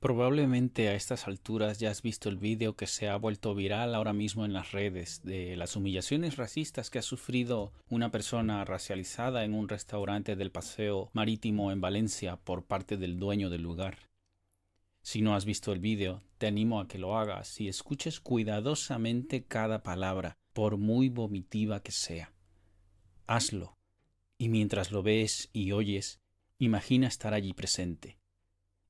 Probablemente a estas alturas ya has visto el vídeo que se ha vuelto viral ahora mismo en las redes de las humillaciones racistas que ha sufrido una persona racializada en un restaurante del Paseo Marítimo en Valencia por parte del dueño del lugar. Si no has visto el vídeo, te animo a que lo hagas y escuches cuidadosamente cada palabra, por muy vomitiva que sea. Hazlo, y mientras lo ves y oyes, imagina estar allí presente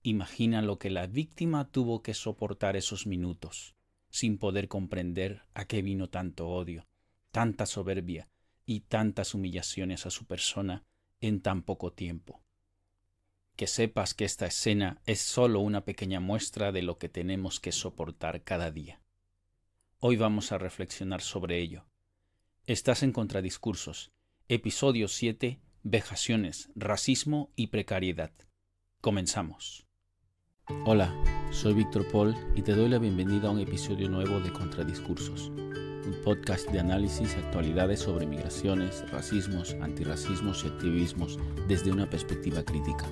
Imagina lo que la víctima tuvo que soportar esos minutos, sin poder comprender a qué vino tanto odio, tanta soberbia y tantas humillaciones a su persona en tan poco tiempo. Que sepas que esta escena es solo una pequeña muestra de lo que tenemos que soportar cada día. Hoy vamos a reflexionar sobre ello. Estás en Contradiscursos, episodio 7, Vejaciones, Racismo y Precariedad. Comenzamos. Hola, soy Víctor Paul y te doy la bienvenida a un episodio nuevo de Contradiscursos, un podcast de análisis y actualidades sobre migraciones, racismos, antirracismos y activismos desde una perspectiva crítica.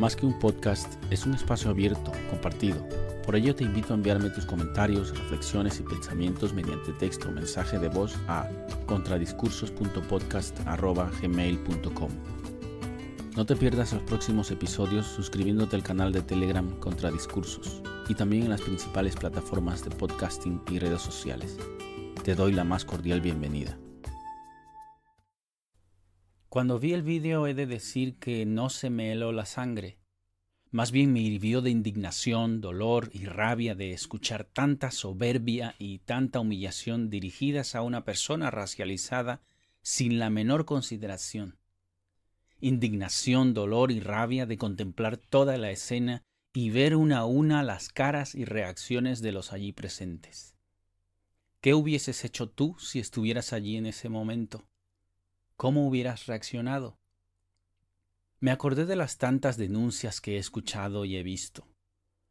Más que un podcast, es un espacio abierto, compartido. Por ello te invito a enviarme tus comentarios, reflexiones y pensamientos mediante texto o mensaje de voz a contradiscursos.podcast.gmail.com. No te pierdas los próximos episodios suscribiéndote al canal de Telegram contra discursos y también en las principales plataformas de podcasting y redes sociales. Te doy la más cordial bienvenida. Cuando vi el vídeo he de decir que no se me heló la sangre. Más bien me hirvió de indignación, dolor y rabia de escuchar tanta soberbia y tanta humillación dirigidas a una persona racializada sin la menor consideración indignación, dolor y rabia de contemplar toda la escena y ver una a una las caras y reacciones de los allí presentes. ¿Qué hubieses hecho tú si estuvieras allí en ese momento? ¿Cómo hubieras reaccionado? Me acordé de las tantas denuncias que he escuchado y he visto,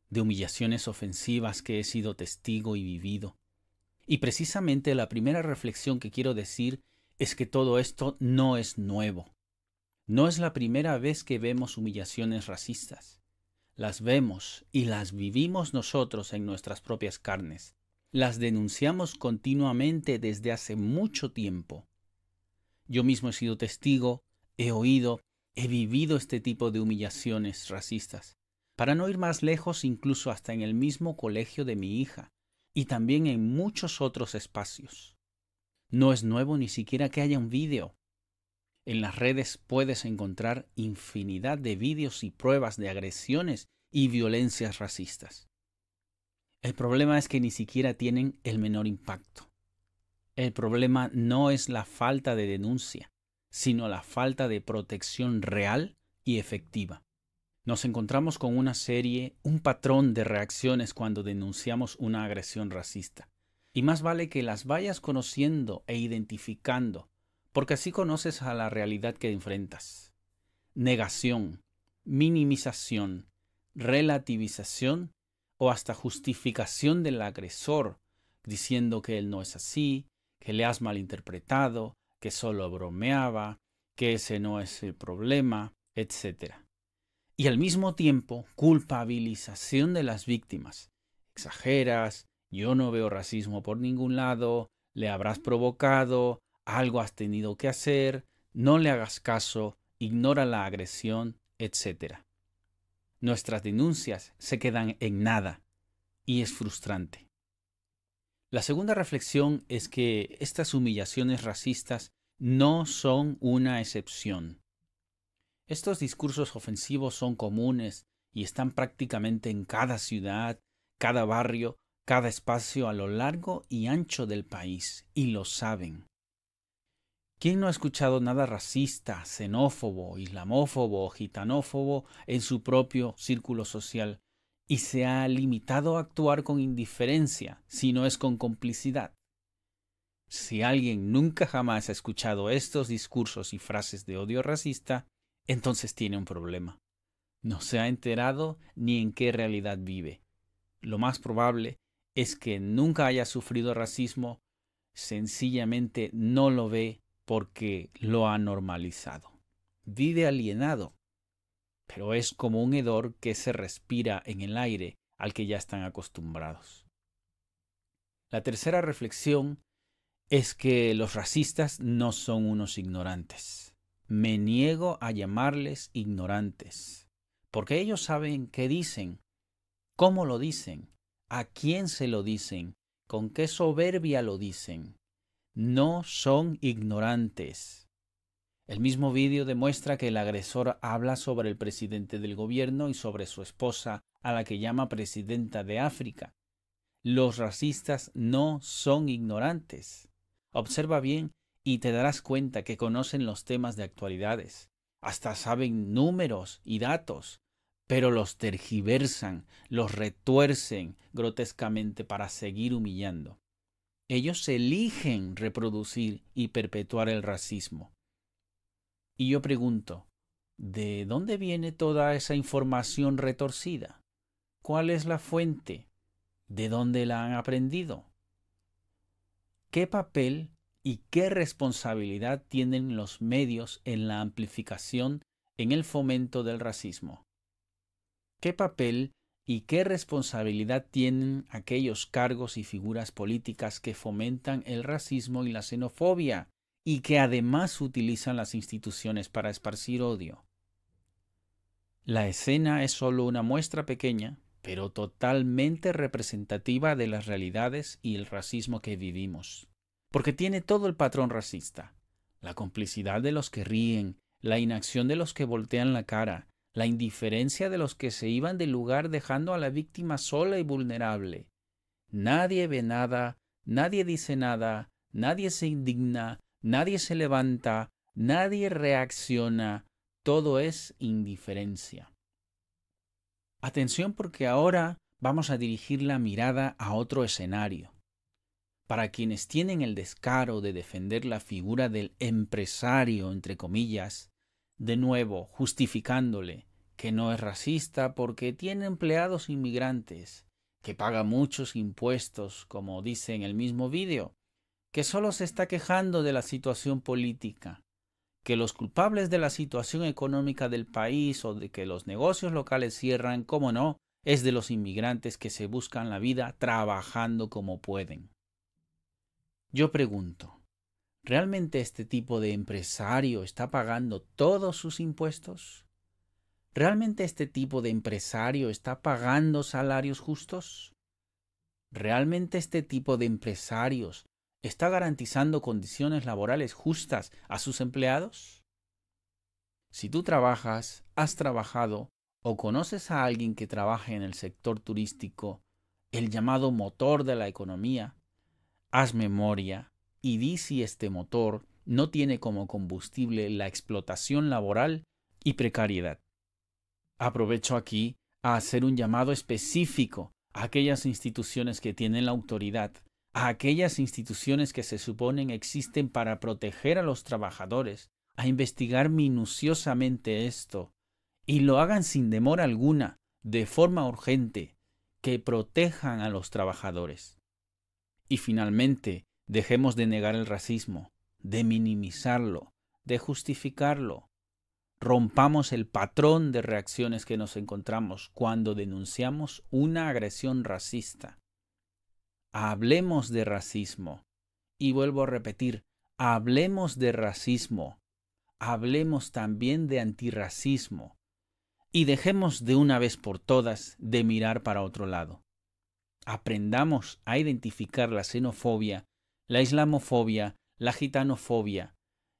de humillaciones ofensivas que he sido testigo y vivido. Y precisamente la primera reflexión que quiero decir es que todo esto no es nuevo. No es la primera vez que vemos humillaciones racistas. Las vemos y las vivimos nosotros en nuestras propias carnes. Las denunciamos continuamente desde hace mucho tiempo. Yo mismo he sido testigo, he oído, he vivido este tipo de humillaciones racistas. Para no ir más lejos, incluso hasta en el mismo colegio de mi hija, y también en muchos otros espacios. No es nuevo ni siquiera que haya un vídeo, en las redes puedes encontrar infinidad de vídeos y pruebas de agresiones y violencias racistas. El problema es que ni siquiera tienen el menor impacto. El problema no es la falta de denuncia, sino la falta de protección real y efectiva. Nos encontramos con una serie, un patrón de reacciones cuando denunciamos una agresión racista. Y más vale que las vayas conociendo e identificando porque así conoces a la realidad que enfrentas. Negación, minimización, relativización o hasta justificación del agresor, diciendo que él no es así, que le has malinterpretado, que solo bromeaba, que ese no es el problema, etc. Y al mismo tiempo, culpabilización de las víctimas. Exageras, yo no veo racismo por ningún lado, le habrás provocado, algo has tenido que hacer, no le hagas caso, ignora la agresión, etc. Nuestras denuncias se quedan en nada y es frustrante. La segunda reflexión es que estas humillaciones racistas no son una excepción. Estos discursos ofensivos son comunes y están prácticamente en cada ciudad, cada barrio, cada espacio a lo largo y ancho del país, y lo saben. ¿Quién no ha escuchado nada racista, xenófobo, islamófobo o gitanófobo en su propio círculo social y se ha limitado a actuar con indiferencia si no es con complicidad? Si alguien nunca jamás ha escuchado estos discursos y frases de odio racista, entonces tiene un problema. No se ha enterado ni en qué realidad vive. Lo más probable es que nunca haya sufrido racismo, sencillamente no lo ve porque lo ha normalizado. Vive alienado, pero es como un hedor que se respira en el aire al que ya están acostumbrados. La tercera reflexión es que los racistas no son unos ignorantes. Me niego a llamarles ignorantes, porque ellos saben qué dicen, cómo lo dicen, a quién se lo dicen, con qué soberbia lo dicen, no son ignorantes. El mismo vídeo demuestra que el agresor habla sobre el presidente del gobierno y sobre su esposa, a la que llama presidenta de África. Los racistas no son ignorantes. Observa bien y te darás cuenta que conocen los temas de actualidades. Hasta saben números y datos, pero los tergiversan, los retuercen grotescamente para seguir humillando. Ellos eligen reproducir y perpetuar el racismo. Y yo pregunto, ¿de dónde viene toda esa información retorcida? ¿Cuál es la fuente? ¿De dónde la han aprendido? ¿Qué papel y qué responsabilidad tienen los medios en la amplificación, en el fomento del racismo? ¿Qué papel y qué responsabilidad tienen aquellos cargos y figuras políticas que fomentan el racismo y la xenofobia y que además utilizan las instituciones para esparcir odio. La escena es solo una muestra pequeña, pero totalmente representativa de las realidades y el racismo que vivimos, porque tiene todo el patrón racista, la complicidad de los que ríen, la inacción de los que voltean la cara, la indiferencia de los que se iban del lugar dejando a la víctima sola y vulnerable. Nadie ve nada, nadie dice nada, nadie se indigna, nadie se levanta, nadie reacciona, todo es indiferencia. Atención porque ahora vamos a dirigir la mirada a otro escenario. Para quienes tienen el descaro de defender la figura del empresario, entre comillas, de nuevo justificándole que no es racista porque tiene empleados inmigrantes, que paga muchos impuestos, como dice en el mismo vídeo, que solo se está quejando de la situación política, que los culpables de la situación económica del país o de que los negocios locales cierran, como no, es de los inmigrantes que se buscan la vida trabajando como pueden. Yo pregunto, ¿Realmente este tipo de empresario está pagando todos sus impuestos? ¿Realmente este tipo de empresario está pagando salarios justos? ¿Realmente este tipo de empresarios está garantizando condiciones laborales justas a sus empleados? Si tú trabajas, has trabajado o conoces a alguien que trabaje en el sector turístico, el llamado motor de la economía, haz memoria y di si este motor no tiene como combustible la explotación laboral y precariedad. Aprovecho aquí a hacer un llamado específico a aquellas instituciones que tienen la autoridad, a aquellas instituciones que se suponen existen para proteger a los trabajadores, a investigar minuciosamente esto, y lo hagan sin demora alguna, de forma urgente, que protejan a los trabajadores. Y finalmente, Dejemos de negar el racismo, de minimizarlo, de justificarlo. Rompamos el patrón de reacciones que nos encontramos cuando denunciamos una agresión racista. Hablemos de racismo. Y vuelvo a repetir, hablemos de racismo. Hablemos también de antirracismo. Y dejemos de una vez por todas de mirar para otro lado. Aprendamos a identificar la xenofobia la islamofobia, la gitanofobia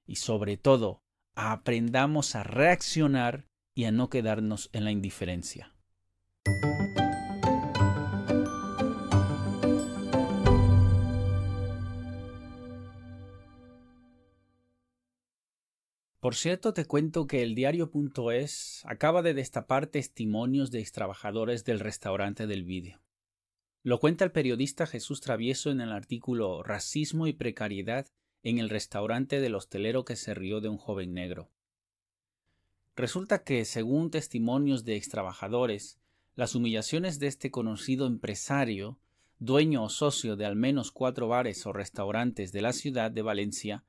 y sobre todo aprendamos a reaccionar y a no quedarnos en la indiferencia. Por cierto, te cuento que el diario.es acaba de destapar testimonios de extrabajadores del restaurante del vídeo. Lo cuenta el periodista Jesús Travieso en el artículo Racismo y precariedad en el restaurante del hostelero que se rió de un joven negro. Resulta que, según testimonios de extrabajadores, las humillaciones de este conocido empresario, dueño o socio de al menos cuatro bares o restaurantes de la ciudad de Valencia,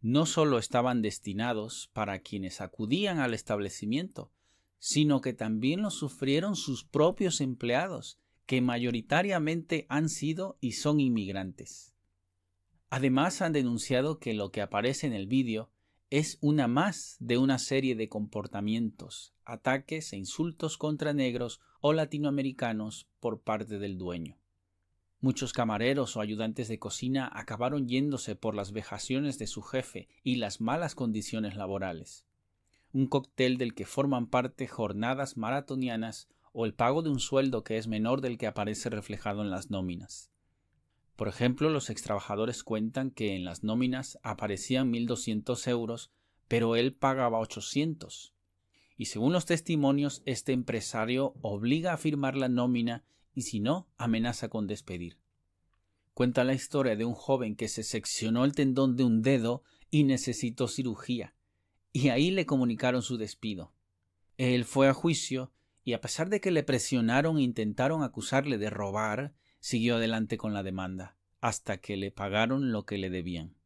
no solo estaban destinados para quienes acudían al establecimiento, sino que también los sufrieron sus propios empleados, que mayoritariamente han sido y son inmigrantes. Además han denunciado que lo que aparece en el vídeo es una más de una serie de comportamientos, ataques e insultos contra negros o latinoamericanos por parte del dueño. Muchos camareros o ayudantes de cocina acabaron yéndose por las vejaciones de su jefe y las malas condiciones laborales. Un cóctel del que forman parte jornadas maratonianas o el pago de un sueldo que es menor del que aparece reflejado en las nóminas. Por ejemplo, los extrabajadores cuentan que en las nóminas aparecían 1.200 euros, pero él pagaba 800. Y según los testimonios, este empresario obliga a firmar la nómina y si no, amenaza con despedir. Cuenta la historia de un joven que se seccionó el tendón de un dedo y necesitó cirugía, y ahí le comunicaron su despido. Él fue a juicio y a pesar de que le presionaron e intentaron acusarle de robar, siguió adelante con la demanda, hasta que le pagaron lo que le debían.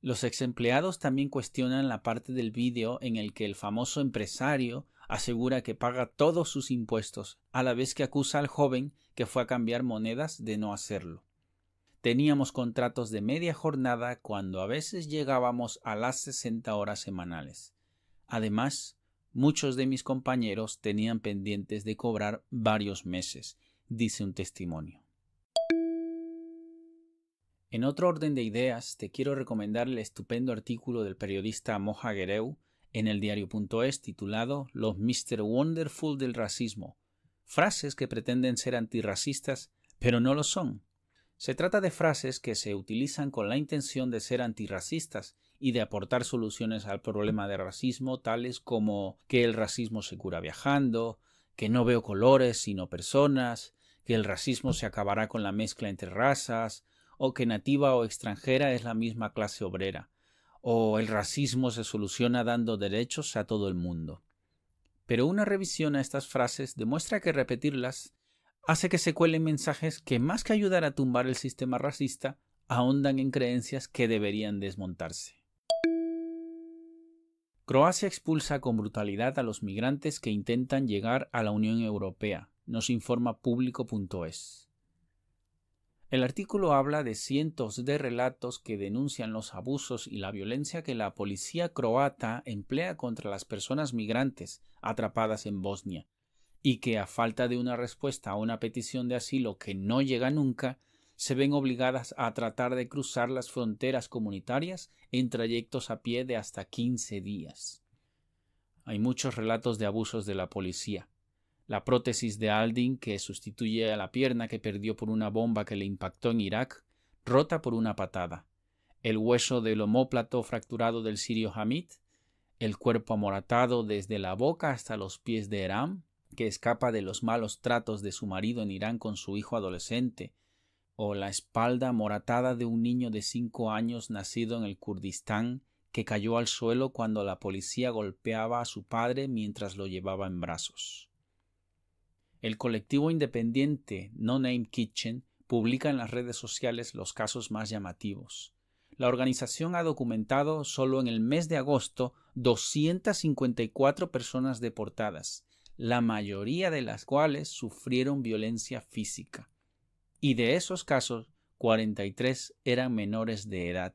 Los ex empleados también cuestionan la parte del vídeo en el que el famoso empresario asegura que paga todos sus impuestos, a la vez que acusa al joven que fue a cambiar monedas de no hacerlo. Teníamos contratos de media jornada cuando a veces llegábamos a las 60 horas semanales. Además, Muchos de mis compañeros tenían pendientes de cobrar varios meses, dice un testimonio. En otro orden de ideas, te quiero recomendar el estupendo artículo del periodista Moja Guerreu en el diario.es titulado Los Mr. Wonderful del racismo, frases que pretenden ser antirracistas, pero no lo son. Se trata de frases que se utilizan con la intención de ser antirracistas y de aportar soluciones al problema de racismo, tales como que el racismo se cura viajando, que no veo colores sino personas, que el racismo se acabará con la mezcla entre razas, o que nativa o extranjera es la misma clase obrera, o el racismo se soluciona dando derechos a todo el mundo. Pero una revisión a estas frases demuestra que repetirlas hace que se cuelen mensajes que más que ayudar a tumbar el sistema racista, ahondan en creencias que deberían desmontarse. Croacia expulsa con brutalidad a los migrantes que intentan llegar a la Unión Europea, nos informa público.es. El artículo habla de cientos de relatos que denuncian los abusos y la violencia que la policía croata emplea contra las personas migrantes atrapadas en Bosnia, y que a falta de una respuesta a una petición de asilo que no llega nunca, se ven obligadas a tratar de cruzar las fronteras comunitarias en trayectos a pie de hasta 15 días. Hay muchos relatos de abusos de la policía. La prótesis de Aldin, que sustituye a la pierna que perdió por una bomba que le impactó en Irak, rota por una patada. El hueso del homóplato fracturado del sirio Hamid, el cuerpo amoratado desde la boca hasta los pies de Eram, que escapa de los malos tratos de su marido en Irán con su hijo adolescente o la espalda moratada de un niño de cinco años nacido en el Kurdistán que cayó al suelo cuando la policía golpeaba a su padre mientras lo llevaba en brazos. El colectivo independiente No Name Kitchen publica en las redes sociales los casos más llamativos. La organización ha documentado solo en el mes de agosto 254 personas deportadas, la mayoría de las cuales sufrieron violencia física y de esos casos, 43 eran menores de edad.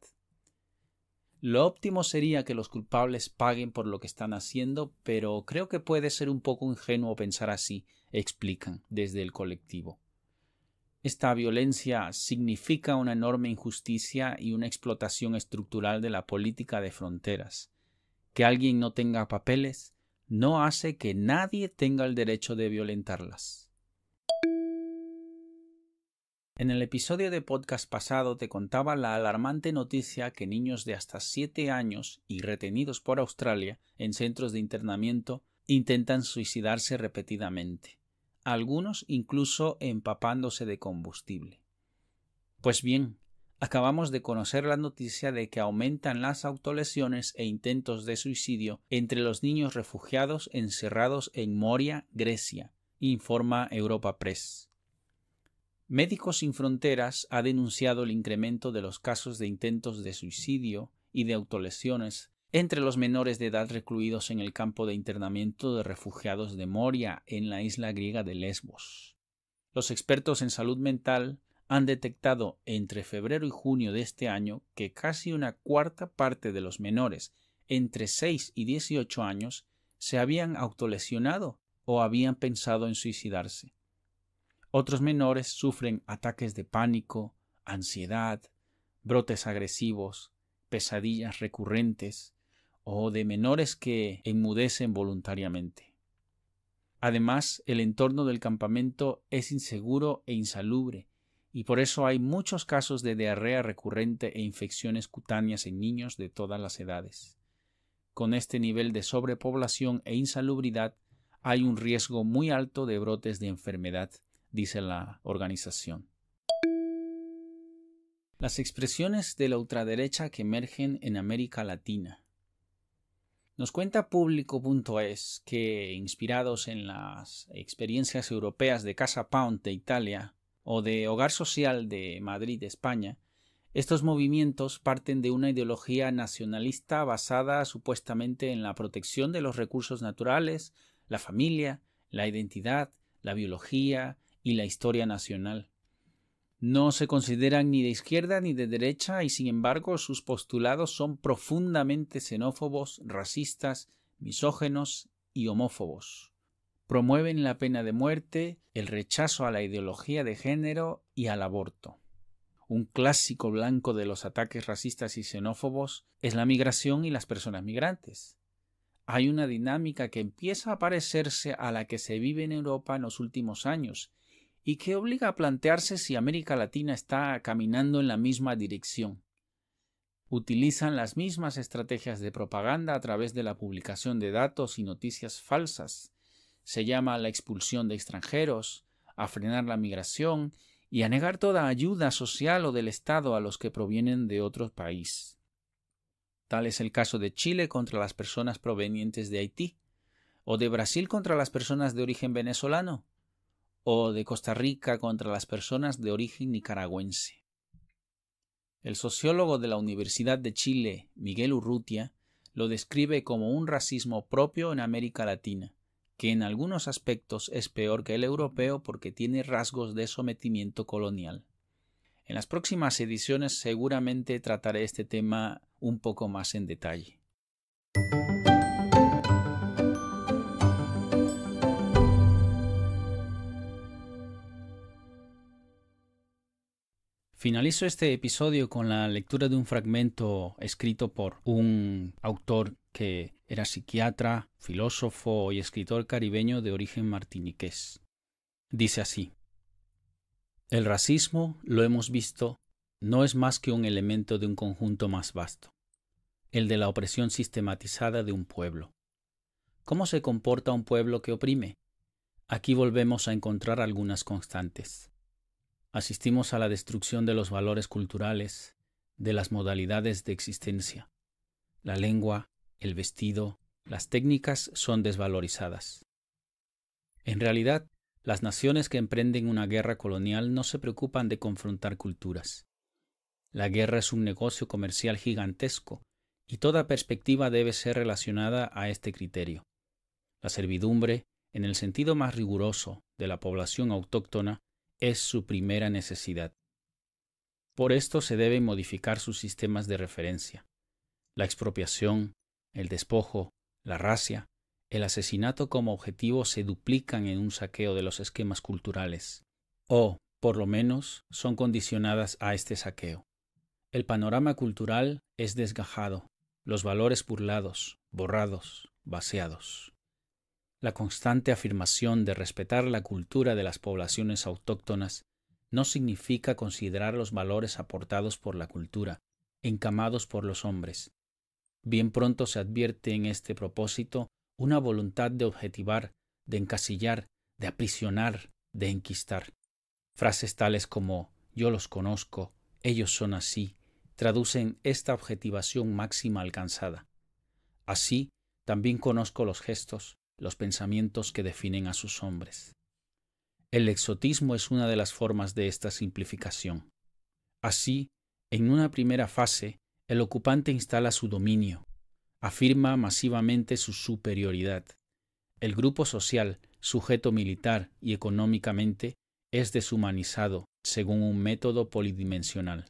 Lo óptimo sería que los culpables paguen por lo que están haciendo, pero creo que puede ser un poco ingenuo pensar así, explican desde el colectivo. Esta violencia significa una enorme injusticia y una explotación estructural de la política de fronteras. Que alguien no tenga papeles no hace que nadie tenga el derecho de violentarlas. En el episodio de podcast pasado te contaba la alarmante noticia que niños de hasta 7 años y retenidos por Australia en centros de internamiento intentan suicidarse repetidamente, algunos incluso empapándose de combustible. Pues bien, acabamos de conocer la noticia de que aumentan las autolesiones e intentos de suicidio entre los niños refugiados encerrados en Moria, Grecia, informa Europa Press. Médicos Sin Fronteras ha denunciado el incremento de los casos de intentos de suicidio y de autolesiones entre los menores de edad recluidos en el campo de internamiento de refugiados de Moria en la isla griega de Lesbos. Los expertos en salud mental han detectado entre febrero y junio de este año que casi una cuarta parte de los menores entre 6 y 18 años se habían autolesionado o habían pensado en suicidarse. Otros menores sufren ataques de pánico, ansiedad, brotes agresivos, pesadillas recurrentes o de menores que enmudecen voluntariamente. Además, el entorno del campamento es inseguro e insalubre, y por eso hay muchos casos de diarrea recurrente e infecciones cutáneas en niños de todas las edades. Con este nivel de sobrepoblación e insalubridad hay un riesgo muy alto de brotes de enfermedad dice la organización. Las expresiones de la ultraderecha que emergen en América Latina. Nos cuenta público.es que, inspirados en las experiencias europeas de Casa Pound de Italia o de Hogar Social de Madrid, España, estos movimientos parten de una ideología nacionalista basada supuestamente en la protección de los recursos naturales, la familia, la identidad, la biología, y la historia nacional. No se consideran ni de izquierda ni de derecha y sin embargo sus postulados son profundamente xenófobos, racistas, misógenos y homófobos. Promueven la pena de muerte, el rechazo a la ideología de género y al aborto. Un clásico blanco de los ataques racistas y xenófobos es la migración y las personas migrantes. Hay una dinámica que empieza a parecerse a la que se vive en Europa en los últimos años y que obliga a plantearse si América Latina está caminando en la misma dirección. Utilizan las mismas estrategias de propaganda a través de la publicación de datos y noticias falsas. Se llama a la expulsión de extranjeros, a frenar la migración y a negar toda ayuda social o del Estado a los que provienen de otro país. Tal es el caso de Chile contra las personas provenientes de Haití, o de Brasil contra las personas de origen venezolano, o de Costa Rica contra las personas de origen nicaragüense. El sociólogo de la Universidad de Chile, Miguel Urrutia, lo describe como un racismo propio en América Latina, que en algunos aspectos es peor que el europeo porque tiene rasgos de sometimiento colonial. En las próximas ediciones seguramente trataré este tema un poco más en detalle. Finalizo este episodio con la lectura de un fragmento escrito por un autor que era psiquiatra, filósofo y escritor caribeño de origen martiniqués. Dice así, El racismo, lo hemos visto, no es más que un elemento de un conjunto más vasto, el de la opresión sistematizada de un pueblo. ¿Cómo se comporta un pueblo que oprime? Aquí volvemos a encontrar algunas constantes asistimos a la destrucción de los valores culturales, de las modalidades de existencia. La lengua, el vestido, las técnicas son desvalorizadas. En realidad, las naciones que emprenden una guerra colonial no se preocupan de confrontar culturas. La guerra es un negocio comercial gigantesco y toda perspectiva debe ser relacionada a este criterio. La servidumbre, en el sentido más riguroso de la población autóctona, es su primera necesidad. Por esto se deben modificar sus sistemas de referencia. La expropiación, el despojo, la racia, el asesinato como objetivo se duplican en un saqueo de los esquemas culturales, o, por lo menos, son condicionadas a este saqueo. El panorama cultural es desgajado, los valores burlados, borrados, vaciados. La constante afirmación de respetar la cultura de las poblaciones autóctonas no significa considerar los valores aportados por la cultura, encamados por los hombres. Bien pronto se advierte en este propósito una voluntad de objetivar, de encasillar, de aprisionar, de enquistar. Frases tales como yo los conozco, ellos son así, traducen esta objetivación máxima alcanzada. Así, también conozco los gestos, los pensamientos que definen a sus hombres. El exotismo es una de las formas de esta simplificación. Así, en una primera fase, el ocupante instala su dominio, afirma masivamente su superioridad. El grupo social, sujeto militar y económicamente, es deshumanizado según un método polidimensional.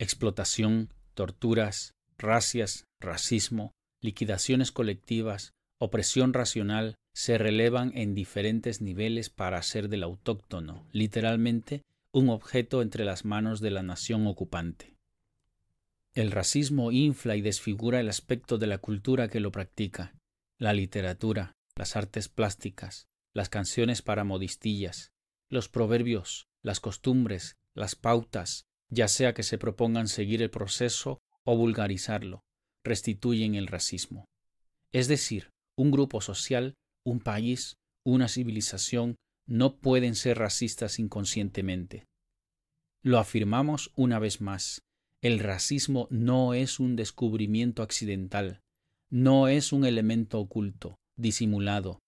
Explotación, torturas, racias, racismo, liquidaciones colectivas, opresión racional se relevan en diferentes niveles para hacer del autóctono, literalmente, un objeto entre las manos de la nación ocupante. El racismo infla y desfigura el aspecto de la cultura que lo practica, la literatura, las artes plásticas, las canciones para modistillas, los proverbios, las costumbres, las pautas, ya sea que se propongan seguir el proceso o vulgarizarlo, restituyen el racismo. Es decir, un grupo social, un país, una civilización no pueden ser racistas inconscientemente. Lo afirmamos una vez más. El racismo no es un descubrimiento accidental, no es un elemento oculto, disimulado,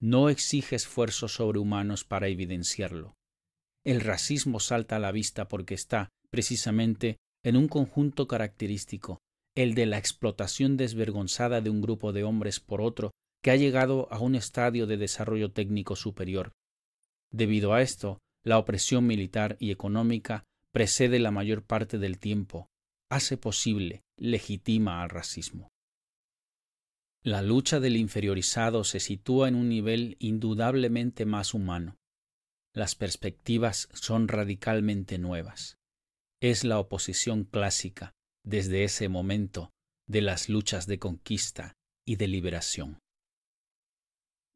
no exige esfuerzos sobrehumanos para evidenciarlo. El racismo salta a la vista porque está, precisamente, en un conjunto característico, el de la explotación desvergonzada de un grupo de hombres por otro que ha llegado a un estadio de desarrollo técnico superior. Debido a esto, la opresión militar y económica precede la mayor parte del tiempo, hace posible, legitima al racismo. La lucha del inferiorizado se sitúa en un nivel indudablemente más humano. Las perspectivas son radicalmente nuevas. Es la oposición clásica, desde ese momento de las luchas de conquista y de liberación.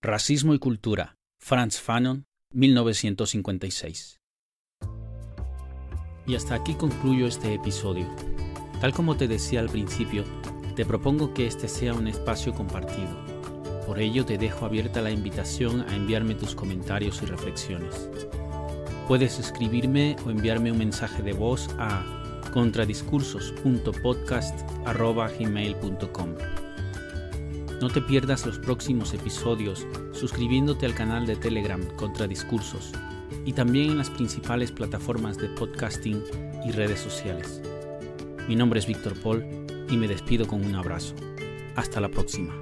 Racismo y Cultura, Franz Fanon, 1956. Y hasta aquí concluyo este episodio. Tal como te decía al principio, te propongo que este sea un espacio compartido. Por ello te dejo abierta la invitación a enviarme tus comentarios y reflexiones. Puedes escribirme o enviarme un mensaje de voz a contradiscursos.podcast.gmail.com. No te pierdas los próximos episodios suscribiéndote al canal de Telegram Contradiscursos y también en las principales plataformas de podcasting y redes sociales. Mi nombre es Víctor Paul y me despido con un abrazo. Hasta la próxima.